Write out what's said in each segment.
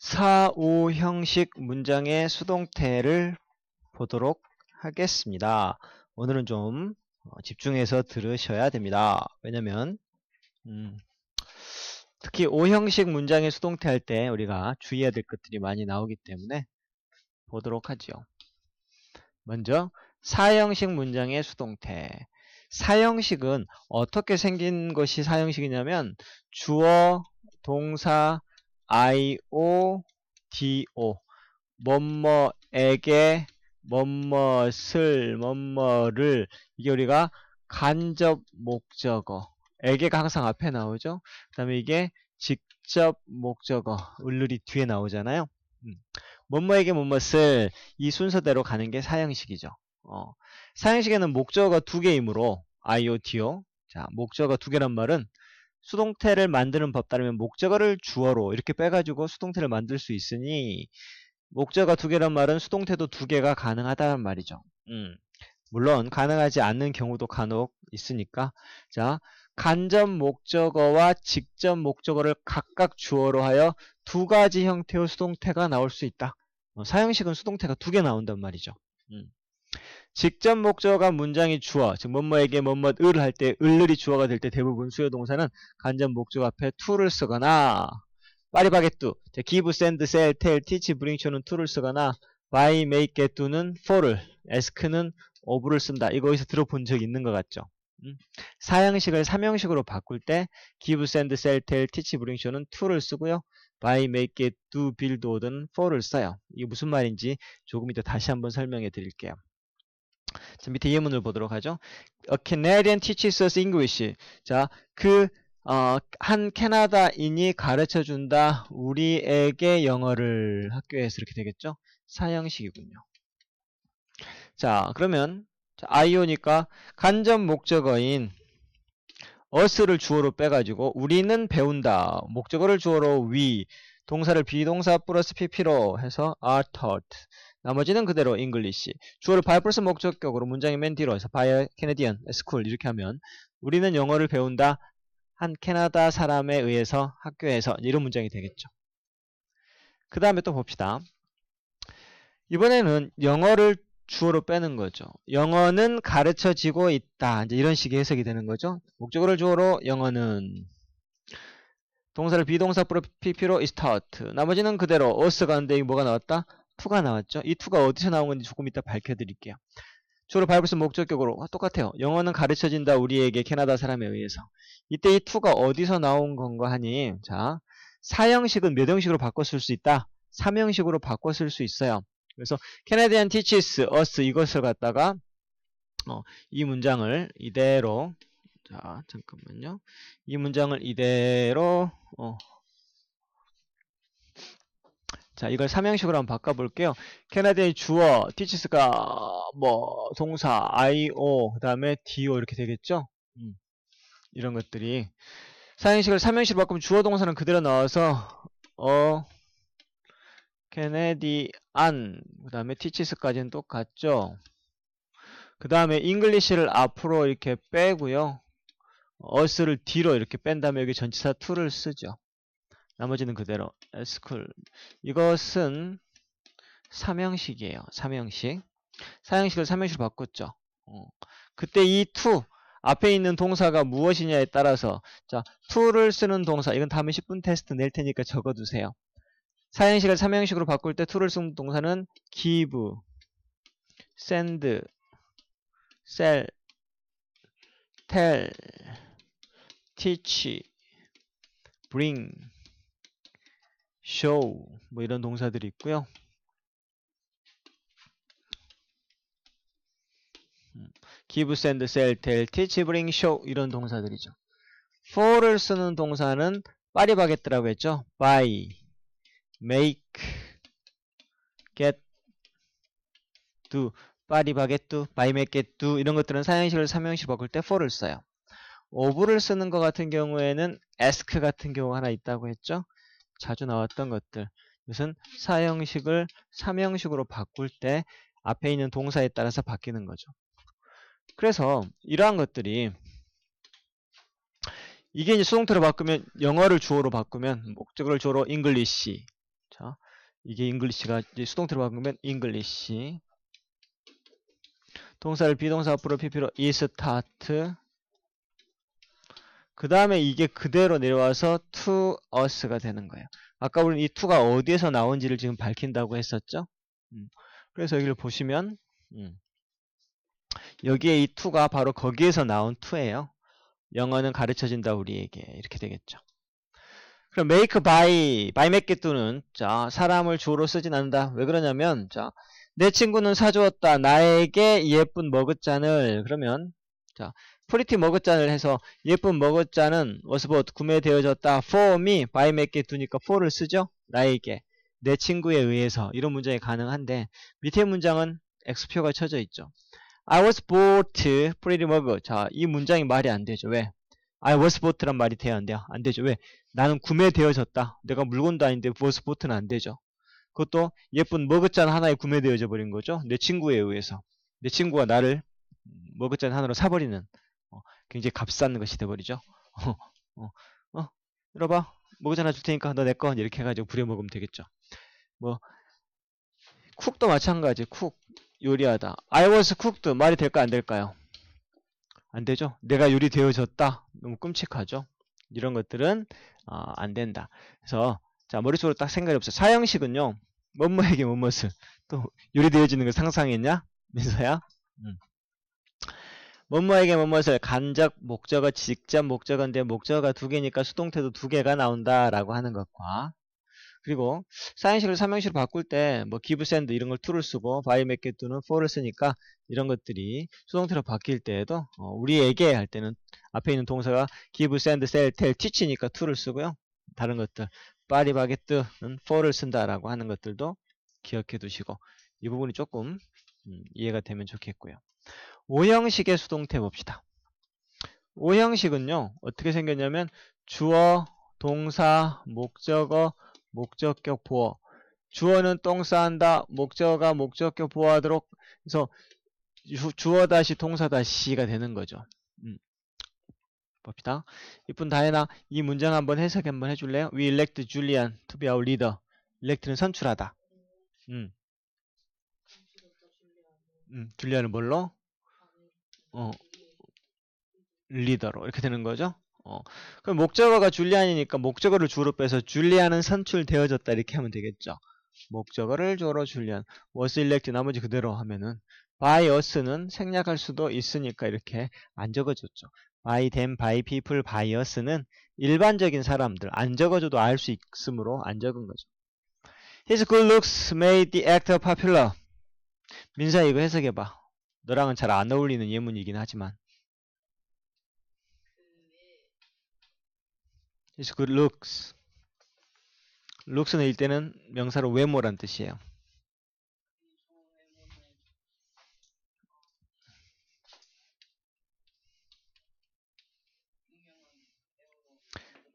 4오 형식 문장의 수동태를 보도록 하겠습니다. 오늘은 좀 어, 집중해서 들으셔야 됩니다. 왜냐면 음, 특히 오 형식 문장의 수동태 할 때 우리가 주의해야 될 것들이 많이 나오기 때문에 보도록 하죠. 먼저 사형식 문장의 수동태 사형식은 어떻게 생긴 것이 사형식이냐면 주어, 동사, IODO 뭐뭐에게 뭐뭐을 뭐뭐를 이게 우리가 간접 목적어 에게가 항상 앞에 나오죠 그 다음에 이게 직접 목적어 을룰이 뒤에 나오잖아요 음. 뭐뭐에게 뭐뭐을 이 순서대로 가는 게 사형식이죠 어. 사형식에는 목적어가 두 개이므로 IOTO 자 목적어 두 개란 말은 수동태를 만드는 법 따르면 목적어를 주어로 이렇게 빼가지고 수동태를 만들 수 있으니 목적어 두 개란 말은 수동태도 두 개가 가능하다는 말이죠. 음. 물론 가능하지 않는 경우도 간혹 있으니까 자 간접 목적어와 직접 목적어를 각각 주어로 하여 두 가지 형태의 수동태가 나올 수 있다. 어, 사용식은 수동태가 두 개 나온단 말이죠. 음. 직접 목적어가 문장이 주어, 즉 뭐뭐에게 뭐뭐을 할 때 을을이 주어가 될 때 대부분 수요 동사는 간접 목적 앞에 to를 쓰거나 파리바게뚜 give, send, sell, tell, teach, bring, show는 to를 쓰거나 buy, make, get, do는 for를 ask는 of를 쓴다. 이거 어디서 들어본 적 있는 것 같죠? 음. 사형식을 삼형식으로 바꿀 때 give, send, sell, tell, teach, bring, show는 to를 쓰고요. by, make, it, do, build, order는 for를 써요. 이게 무슨 말인지 조금 이따 다시 한번 설명해 드릴게요. 자, 밑에 예문을 보도록 하죠. A Canadian teaches us English. 자, 그, 어, 한 캐나다인이 가르쳐 준다. 우리에게 영어를 학교에서 이렇게 되겠죠? 사형식이군요. 자, 그러면, 자, i 오니까 간접 목적어인 us를 주어로 빼가지고 우리는 배운다. 목적어를 주어로 we, 동사를 비동사 플러스 pp로 해서 are taught. 나머지는 그대로 잉글리 l 주어를 by 플러스 목적격으로 문장의 맨 뒤로 해서 by Canadian school 이렇게 하면 우리는 영어를 배운다. 한 캐나다 사람에 의해서 학교에서 이런 문장이 되겠죠. 그 다음에 또 봅시다. 이번에는 영어를 주어로 빼는 거죠. 영어는 가르쳐지고 있다. 이제 이런 식의 해석이 되는 거죠. 목적어를 주어로 영어는 동사를 비동사 프로 PP로 is taught. 나머지는 그대로 us가 는데 뭐가 나왔다? 2가 나왔죠. 이 2가 어디서 나온 건지 조금 이따 밝혀드릴게요. 주로 발이블 목적격으로 아, 똑같아요. 영어는 가르쳐진다 우리에게 캐나다 사람에 의해서. 이때 이 2가 어디서 나온 건가 하니 자 사형식은 몇 형식으로 바꿨을수 있다? 3형식으로 바꿨을수 있어요. 그래서 Canadian teaches us 이것을 갖다가 어, 이 문장을 이대로 자 잠깐만요. 이 문장을 이대로 어, 자, 이걸 삼형식으로 한번 바꿔볼게요. 캐나다의 주어, t e a 가뭐 동사, io, 그 다음에 do 이렇게 되겠죠? 음, 이런 것들이 사형식을 삼형식으로 바꾸면 주어 동사는 그대로 넣어서 어, 캐네디안, 그 다음에 t e a 까지는 똑같죠? 그 다음에 잉글리시를 앞으로 이렇게 빼고요. 어스를 뒤로 이렇게 뺀 다음에 여기 전치사 t 를 쓰죠. 나머지는 그대로 s쿨 이것은 삼형식이에요. 삼형식 사형식을 삼형식으로 바꿨죠. 어. 그때 이 to 앞에 있는 동사가 무엇이냐에 따라서 자 to를 쓰는 동사 이건 다음에 10분 테스트 낼 테니까 적어두세요. 사형식을 삼형식으로 바꿀 때 to를 쓰는 동사는 give, send, sell, tell, teach, bring show 뭐 이런 동사들이 있고요. 기브 샌드 셀 e 티치 브링 쇼 이런 동사들이죠. for를 쓰는 동사는 파리바게트라고 했죠. buy, make, get, do, 파리바게뜨, 바이메게뜨 이런 것들은 사형식을 삼형식 바꿀 때 for를 써요. 오브를 쓰는 것 같은 경우에는 ask 같은 경우 하나 있다고 했죠. 자주 나왔던 것들 이것은 사형식을 삼형식으로 바꿀 때 앞에 있는 동사에 따라서 바뀌는 거죠. 그래서 이러한 것들이 이게 이제 수동태로 바꾸면 영어를 주어로 바꾸면 목적을 주어로 English 자 이게 English가 이제 수동태로 바꾸면 English 동사를 비동사 앞으로 PP로 is start 그 다음에 이게 그대로 내려와서 to us가 되는 거예요. 아까 우리는 이 to가 어디에서 나온지를 지금 밝힌다고 했었죠? 음. 그래서 여기를 보시면 음. 여기에 이 to가 바로 거기에서 나온 to예요. 영어는 가르쳐진다 우리에게 이렇게 되겠죠. 그럼 make by by make to는 자 사람을 주로 쓰진 않는다. 왜 그러냐면 자내 친구는 사주었다 나에게 예쁜 머그잔을 그러면 자, 프리티 머그잔을 해서 예쁜 머그잔은 워스버트 구매되어졌다. for me, by 몇 개 두니까 for를 쓰죠. 나에게, 내 친구에 의해서 이런 문장이 가능한데 밑에 문장은 x표가 쳐져 있죠. I was bought pretty mug. 자, 이 문장이 말이 안 되죠. 왜? I was bought란 말이 돼야 안 돼요. 안 되죠. 왜? 나는 구매되어졌다. 내가 물건도 아닌데 was bought는 안 되죠. 그것도 예쁜 머그잔 하나에 구매되어져 버린 거죠. 내 친구에 의해서. 내 친구가 나를 머그잔 하나로 사버리는 어, 굉장히 값싼 것이 돼버리죠. 어, 어, 어, 이봐 머그잔 하나 줄 테니까 너내거 이렇게 해가지고 부려먹으면 되겠죠. 뭐 쿡도 마찬가지 쿡 요리하다 I was cooked 말이 될까 안 될까요? 안 되죠. 내가 요리되어졌다 너무 끔찍하죠. 이런 것들은 어, 안 된다. 그래서 자 머릿속으로 딱생각이없어요 사형식은요. 뭐뭐에게 뭐뭇을 또 요리되어지는 걸 상상했냐? 민서야? 음. 뭐뭐에게 뭐뭐을 간접 목적어, 직접 목적어인데 목적어가 두 개니까 수동태도 두 개가 나온다라고 하는 것과 그리고 사인식을 삼형식으로 바꿀 때 뭐 기브샌드 이런 걸툴를 쓰고 바이맥켓 또는 포를 쓰니까 이런 것들이 수동태로 바뀔 때에도 어, 우리에게 할 때는 앞에 있는 동사가 기브샌드 셀텔 티치니까 툴를 쓰고요. 다른 것들 파리바게트는 포를 쓴다라고 하는 것들도 기억해 두시고 이 부분이 조금 음, 이해가 되면 좋겠고요. 오형식의 수동태 봅시다. 오형식은요. 어떻게 생겼냐면 주어, 동사, 목적어, 목적격 보어. 주어는 똥 싸한다. 목적어가 목적격 보어하도록 그래서 주어 다시 동사 다시가 되는 거죠. 음. 봅시다. 이쁜 다혜나 이 문장 한번 해석 한번 해줄래요? We elect Julian to be our leader. elect는 선출하다. 음. 음, 줄리안은 뭘로? 어, 리더로 이렇게 되는 거죠. 어, 그럼 목적어가 줄리안이니까 목적어를 주로 빼서 줄리안은 선출되어졌다 이렇게 하면 되겠죠. 목적어를 주로 줄리안 was elect 나머지 그대로 하면은 by us는 생략할 수도 있으니까 이렇게 안 적어줬죠. by them, by people, by us는 일반적인 사람들 안 적어줘도 알 수 있으므로 안 적은 거죠. His good looks made the actor popular. 민사 이거 해석해봐. 너랑은 잘 안 어울리는 예문이긴 하지만 It's good looks. looks는 일때는 명사로 외모란 뜻이에요.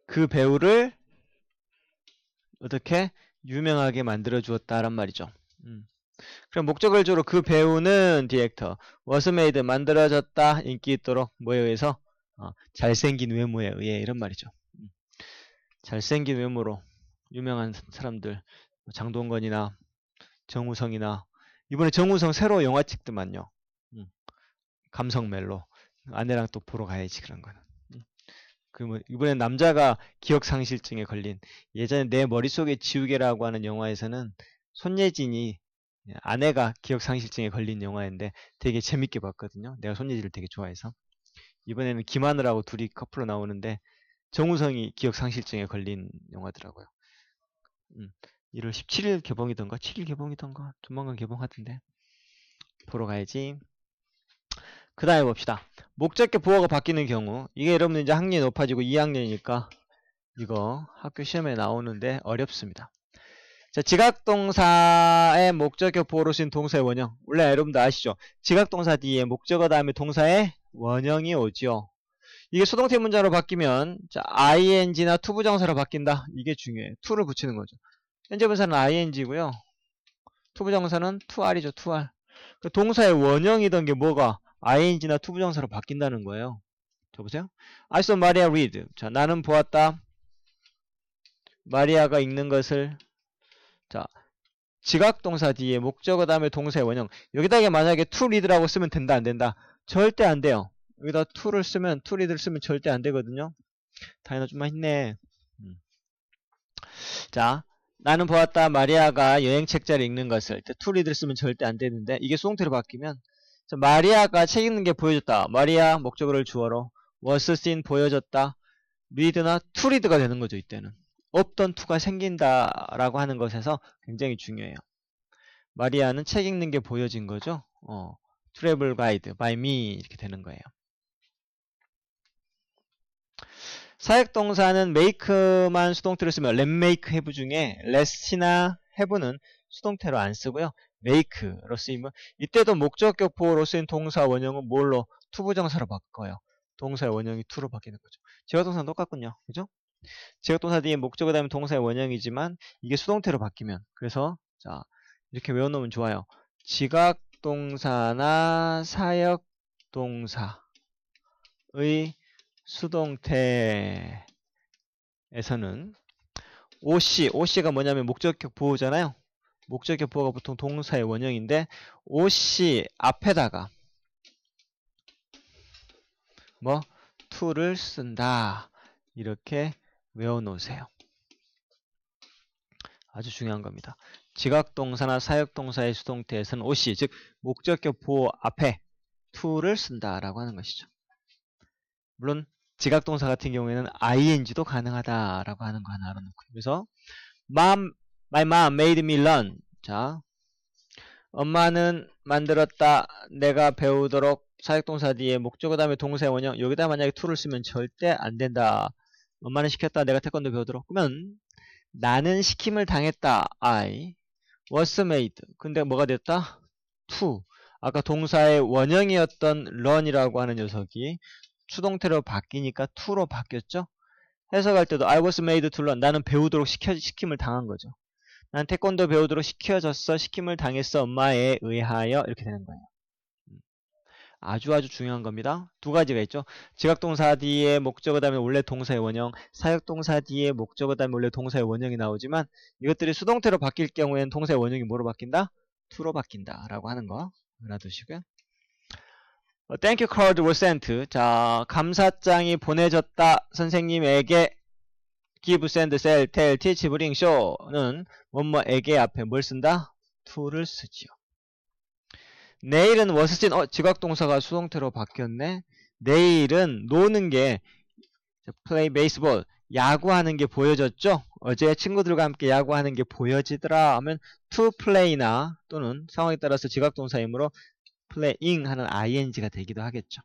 그 배우를 어떻게 유명하게 만들어 주었다란 말이죠. 음. 그럼 목적을 주로 그 배우는 디렉터 워 a 메이드 만들어졌다 인기 있도록 뭐에 의해서 어, 잘생긴 외모에 의해 이런 말이죠 음. 잘생긴 외모로 유명한 사람들 뭐 장동건이나 정우성이나 이번에 정우성 새로 영화 찍더만요 음. 감성 멜로 아내랑 또 보러 가야지 그런 거는 음. 그뭐 이번에 남자가 기억상실증에 걸린 예전에 내 머릿속의 지우개라고 하는 영화에서는 손예진이 예, 아내가 기억상실증에 걸린 영화인데 되게 재밌게 봤거든요. 내가 손예지를 되게 좋아해서. 이번에는 김하늘하고 둘이 커플로 나오는데 정우성이 기억상실증에 걸린 영화더라고요. 음, 1월 17일 개봉이던가 7일 개봉이던가 조만간 개봉하던데 보러 가야지. 그 다음에 봅시다. 목적격 부호가 바뀌는 경우 이게 여러분 이제 학년이 높아지고 2학년이니까 이거 학교 시험에 나오는데 어렵습니다. 자, 지각동사의 목적어 보로신 동사의 원형. 원래 여러분도 아시죠? 지각동사 뒤에 목적어 다음에 동사의 원형이 오지요. 이게 수동태 문자로 바뀌면 자, ing나 투부정사로 바뀐다. 이게 중요해. to를 붙이는 거죠. 현재 분사는 ing고요. 투부정사는 2r이죠. 2r. 그 동사의 원형이던 게 뭐가 ing나 투부정사로 바뀐다는 거예요. 자 보세요. I saw Maria read. 자, 나는 보았다. 마리아가 읽는 것을 자, 지각 동사 뒤에 목적어 다음에 동사의 원형. 여기다가 만약에 to read라고 쓰면 된다 안 된다? 절대 안 돼요. 여기다 to를 쓰면 to read를 쓰면 절대 안 되거든요. 다이너 좀만 힘내. 음. 자, 나는 보았다 마리아가 여행책자를 읽는 것을. to read를 쓰면 절대 안 되는데 이게 수동태로 바뀌면 자, 마리아가 책 읽는 게 보여졌다. 마리아 목적어를 주어로 was seen 보여졌다. read나 to read가 되는 거죠, 이때는. 없던 투가 생긴다라고 하는 것에서 굉장히 중요해요. 마리아는 책 읽는 게 보여진 거죠. 어, 트래블 가이드 by me 이렇게 되는 거예요. 사역 동사는 make만 수동태로 쓰면 let make have 중에 let이나 have는 수동태로 안 쓰고요. make로 쓰이면 이때도 목적격 보호로 쓰인 동사 원형은 뭘로 투부정사로 바꿔요. 동사의 원형이 투로 바뀌는 거죠. 제어동사는 똑같군요. 그죠? 제역동사 뒤의 목적어 담은 동사의 원형이지만 이게 수동태로 바뀌면 그래서 자 이렇게 외워놓으면 좋아요. 지각동사나 사역동사의 수동태에서는 OC, OC가 뭐냐면 목적격 보호잖아요. 목적격 보호가 보통 동사의 원형인데 OC 앞에다가 뭐 to를 쓴다. 이렇게 외워놓으세요. 아주 중요한 겁니다. 지각동사나 사역동사의 수동태에서는 OC, 즉 목적격 보호 앞에 to를 쓴다라고 하는 것이죠. 물론 지각동사 같은 경우에는 ing도 가능하다라고 하는 거 하나 알아놓고 그래서 mom, my mom made me learn 자 엄마는 만들었다 내가 배우도록 사역동사 뒤에 목적어 다음에 동사의 원형 여기다 만약에 to를 쓰면 절대 안 된다 엄마는 시켰다. 내가 태권도 배우도록. 그러면 나는 시킴을 당했다. I was made. 근데 뭐가 됐다? to. 아까 동사의 원형이었던 run이라고 하는 녀석이 수동태로 바뀌니까 to로 바뀌었죠? 해석할 때도 I was made to run. 나는 배우도록 시켜, 시킴을 당한 거죠. 난 태권도 배우도록 시켜졌어. 시킴을 당했어. 엄마에 의하여. 이렇게 되는 거예요. 아주 아주 중요한 겁니다. 두 가지가 있죠. 지각동사 뒤에 목적어 다음에 원래 동사의 원형, 사역동사 뒤에 목적어 다음에 원래 동사의 원형이 나오지만 이것들이 수동태로 바뀔 경우에는 동사의 원형이 뭐로 바뀐다? 투로 바뀐다 라고 하는 거 알아두시고요. 어, thank you card was sent. 자, 감사장이 보내졌다 선생님에게 give, send, sell, tell, teach, bring, show는 뭐뭐에게 앞에 뭘 쓴다? to를 쓰지요. 내일은 워스진 어, 지각동사가 수동태로 바뀌었네. 내일은 노는 게 플레이 y 이스볼 야구하는 게 보여졌죠? 어제 친구들과 함께 야구하는 게 보여지더라 하면 to play나 또는 상황에 따라서 지각동사이므로 playing 하는 ing가 되기도 하겠죠.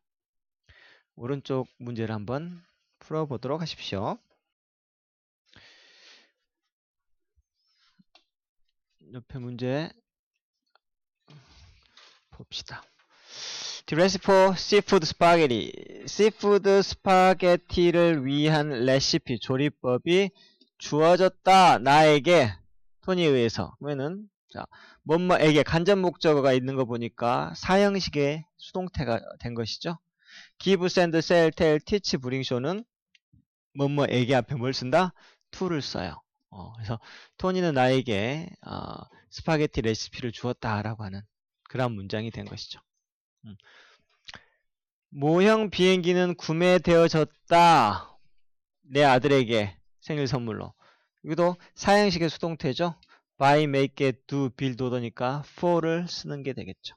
오른쪽 문제를 한번 풀어보도록 하십시오. 옆에 문제 봅시다. The recipe s e a f o 스파게티를 위한 레시피, 조리법이 주어졌다. 나에게. 토니에 의해서. 그러면은, 자, 뭐뭐에게 간접 목적어가 있는 거 보니까 사형식의 수동태가 된 것이죠. give, send, sell, tell, teach, bring, show는 뭐뭐에게 앞에 뭘 쓴다? to를 써요. 어, 그래서 토니는 나에게 어, 스파게티 레시피를 주었다라고 하는 그런 문장이 된 것이죠. 음. 모형 비행기는 구매되어졌다. 내 아들에게 생일 선물로. 이것도 사형식의 수동태죠. buy, make, it, do, build, o r 니까 for를 쓰는 게 되겠죠.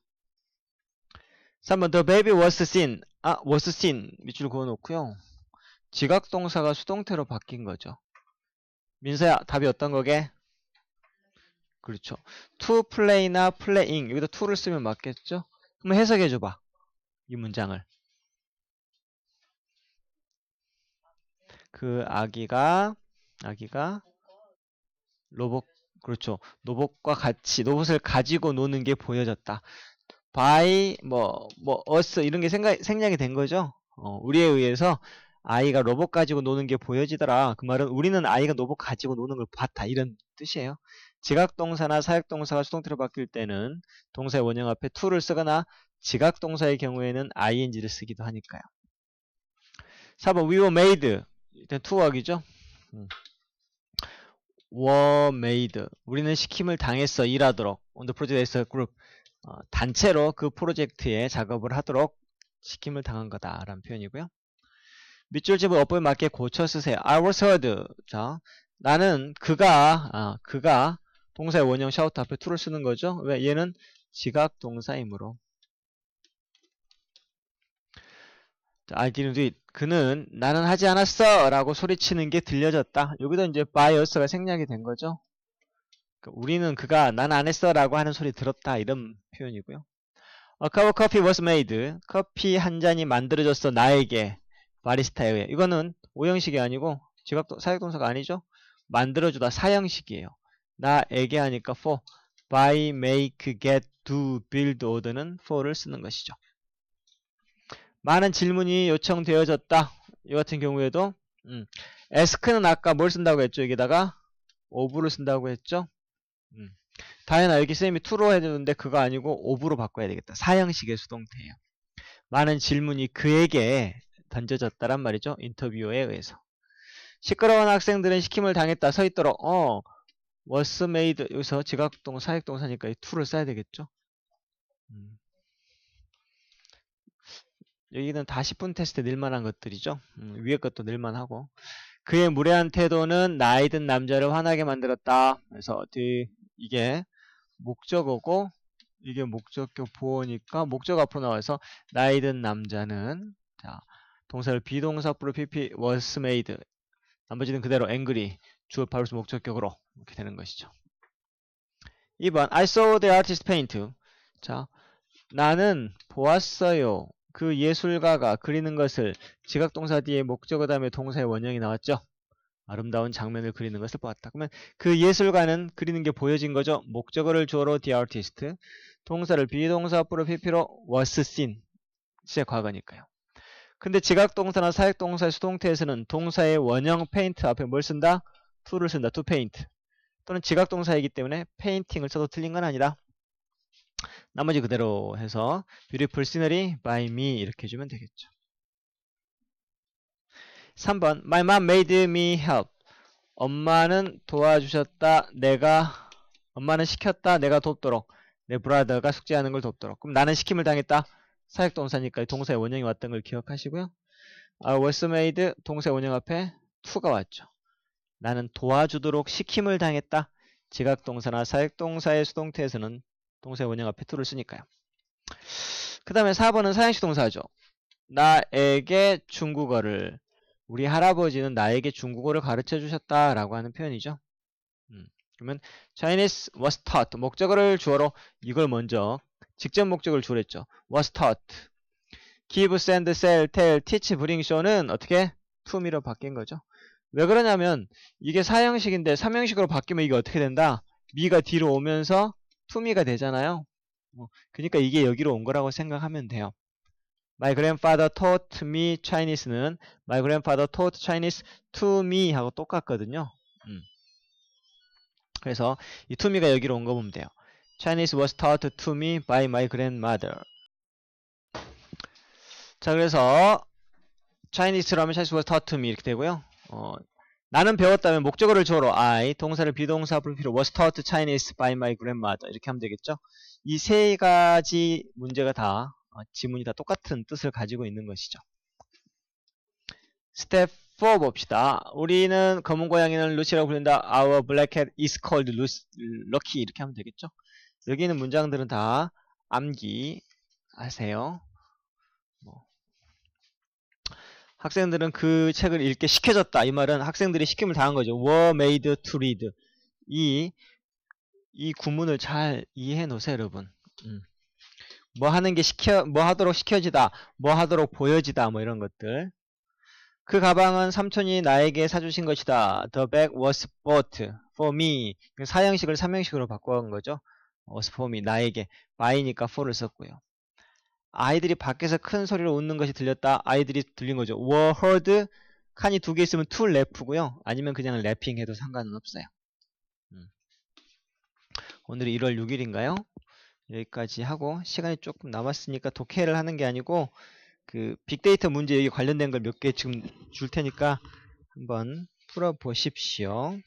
3번 the baby was seen. 아, was seen 밑줄 그어놓고요. 지각동사가 수동태로 바뀐 거죠. 민서야 답이 어떤 거게? 그렇죠. to play나 playing 여기다 to를 쓰면 맞겠죠? 한번 해석해 줘봐. 이 문장을. 그 아기가 아기가 로봇 그렇죠. 로봇과 같이 로봇을 가지고 노는 게 보여졌다. by 뭐뭐 뭐 us 이런 게 생각 생략이 된 거죠. 어, 우리에 의해서 아이가 로봇 가지고 노는 게 보여지더라. 그 말은 우리는 아이가 로봇 가지고 노는 걸 봤다 이런 뜻이에요. 지각동사나 사역동사가 수동태로 바뀔 때는 동사의 원형 앞에 to를 쓰거나 지각동사의 경우에는 ing를 쓰기도 하니까요. 4번 we were made 일단 to w o 이죠 음. were made 우리는 시킴을 당했어 일하도록 on the project as a group 어, 단체로 그 프로젝트에 작업을 하도록 시킴을 당한 거다 라는 표현이고요. 밑줄 집을 어법에 맞게 고쳐 쓰세요. I was heard 자 나는 그가 아, 그가 동사의 원형 샤우트 앞에 to를 쓰는 거죠. 왜? 얘는 지각 동사이므로. I didn't do it. 그는 나는 하지 않았어 라고 소리치는 게 들려졌다. 여기도 이제 by us가 생략이 된 거죠. 그 우리는 그가 난 안 했어 라고 하는 소리 들었다 이런 표현이고요. A cup of coffee was made. 커피 한 잔이 만들어졌어 나에게 바리스타에 의해. 이거는 오형식이 아니고 지각 사역동사가 아니죠. 만들어주다 사형식이에요. 나에게 하니까 for buy, make, get, do, build, order는 for를 쓰는 것이죠. 많은 질문이 요청되어졌다. 이 같은 경우에도 음, ask는 아까 뭘 쓴다고 했죠? 여기다가 of를 쓴다고 했죠? 음. 다현아 여기 쌤이 to로 해줬는데 그거 아니고 of로 바꿔야 되겠다. 사형식의 수동태예요. 많은 질문이 그에게 던져졌다란 말이죠. 인터뷰에 의해서. 시끄러운 학생들은 시킴을 당했다. 서 있도록. 어, was made 여기서 지각동 사역동사니까 이 to를 써야 되겠죠. 음. 여기는 다 10분 테스트 늘만한 것들이죠. 음, 위에 것도 늘만하고 그의 무례한 태도는 나이 든 남자를 화나게 만들었다. 그래서 어 이게 목적어고 이게 목적격 보호니까 목적 앞으로 나와서 나이 든 남자는 자 동사를 비동사부로 PP was made 나머지는 그대로 angry 주어 파울스 목적격으로 이렇게 되는 것이죠. 2번 I saw the artist paint. 자, 나는 보았어요. 그 예술가가 그리는 것을 지각동사 뒤에 목적어 다음에 동사의 원형이 나왔죠. 아름다운 장면을 그리는 것을 보았다. 그러면 그 예술가는 그리는 게 보여진 거죠. 목적어를 주어로 the artist. 동사를 비동사 앞으로 PP로 was seen. 시의 과거니까요. 근데 지각동사나 사역동사의 수동태에서는 동사의 원형 paint 앞에 뭘 쓴다? to를 쓴다. to paint. 또는 지각동사이기 때문에 페인팅을 써도 틀린 건 아니다. 나머지 그대로 해서 beautiful scenery by me 이렇게 해주면 되겠죠. 3번 My mom made me help. 엄마는 도와주셨다. 내가 엄마는 시켰다. 내가 돕도록. 내 브라더가 숙제하는 걸 돕도록. 그럼 나는 시킴을 당했다. 사역동사니까 동사의 원형이 왔던 걸 기억하시고요. I was made 동사의 원형 앞에 to가 왔죠. 나는 도와주도록 시킴을 당했다. 지각동사나 사역동사의 수동태에서는 동사의 원형 앞에 t 를 쓰니까요. 그 다음에 4번은 사양시 동사죠. 나에게 중국어를 우리 할아버지는 나에게 중국어를 가르쳐 주셨다 라고 하는 표현이죠. 음, 그러면 Chinese was taught 목적어를 주어로 이걸 먼저 직접 목적을 주로 했죠. was taught give, send, sell, tell, teach, bring, show는 어떻게 to미로 바뀐 거죠. 왜 그러냐면 이게 사형식인데 삼형식으로 바뀌면 이게 어떻게 된다? 미가 뒤로 오면서 투미가 되잖아요. 어, 그러니까 이게 여기로 온 거라고 생각하면 돼요. My grandfather taught me Chinese는 My grandfather taught Chinese to me 하고 똑같거든요. 음. 그래서 이 to me가 여기로 온 거 보면 돼요. Chinese was taught to me by my grandmother. 자, 그래서 Chinese라면 Chinese was taught to me 이렇게 되고요. 어, 나는 배웠다면 목적어를 줘로 I, 동사를 비동사 불필요 was taught Chinese by my grandmother 이렇게 하면 되겠죠. 이 세 가지 문제가 다 어, 지문이 다 똑같은 뜻을 가지고 있는 것이죠. 스텝 4 봅시다. 우리는 검은 고양이는 루시라고 부른다. Our black cat is called Lucy, Lucky 이렇게 하면 되겠죠. 여기 있는 문장들은 다 암기하세요. 학생들은 그 책을 읽게 시켜졌다. 이 말은 학생들이 시킴을 당한 거죠. were made to read. 이, 이 구문을 잘 이해해 놓으세요, 여러분. 음. 뭐 하는 게 시켜, 뭐 하도록 시켜지다, 뭐 하도록 보여지다, 뭐 이런 것들. 그 가방은 삼촌이 나에게 사주신 것이다. The bag was bought for me. 사형식을 삼형식으로 바꿔간 거죠. was for me, 나에게. my니까 for를 썼고요. 아이들이 밖에서 큰 소리로 웃는 것이 들렸다. 아이들이 들린 거죠. were heard. 칸이 두 개 있으면 to l a u 고요 아니면 그냥 랩핑 해도 상관은 없어요. 음. 오늘이 1월 6일인가요? 여기까지 하고 시간이 조금 남았으니까 독해를 하는 게 아니고 그 빅데이터 문제 여기 관련된 걸 몇 개 지금 줄 테니까 한번 풀어보십시오.